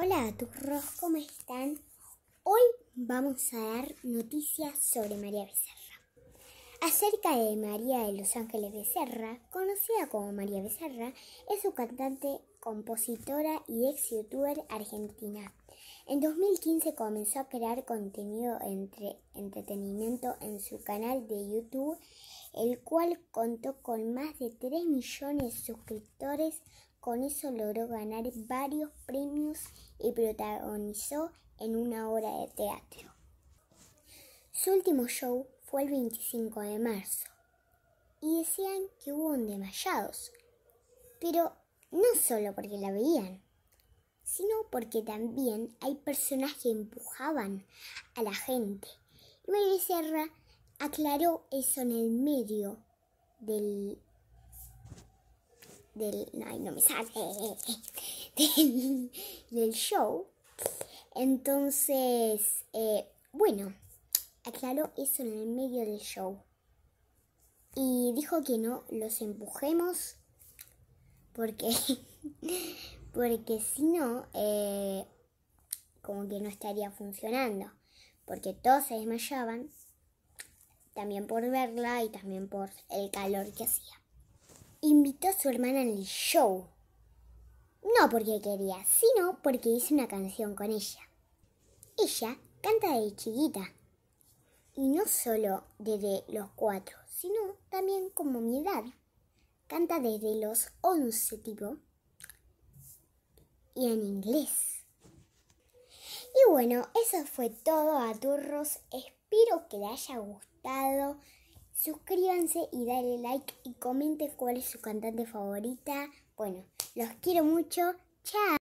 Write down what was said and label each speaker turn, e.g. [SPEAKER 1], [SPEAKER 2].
[SPEAKER 1] Hola todos, ¿cómo están? Hoy vamos a dar noticias sobre María Becerra. Acerca de María de Los Ángeles Becerra, conocida como María Becerra, es su cantante, compositora y ex youtuber argentina. En 2015 comenzó a crear contenido entre entretenimiento en su canal de YouTube, el cual contó con más de 3 millones de suscriptores con eso logró ganar varios premios y protagonizó en una obra de teatro. Su último show fue el 25 de marzo y decían que hubo un desmayados, pero no solo porque la veían, sino porque también hay personajes que empujaban a la gente. Y María aclaró eso en el medio del del, no me del, show. Entonces, eh, bueno, aclaró eso en el medio del show. Y dijo que no los empujemos porque, porque si no, eh, como que no estaría funcionando. Porque todos se desmayaban, también por verla y también por el calor que hacía invitó a su hermana en el show. No porque quería, sino porque hizo una canción con ella. Ella canta de chiquita. Y no solo desde los cuatro, sino también como mi edad. Canta desde los once, tipo. Y en inglés. Y bueno, eso fue todo, a turros Espero que le haya gustado. Suscríbanse y dale like y comenten cuál es su cantante favorita. Bueno, los quiero mucho. Chao.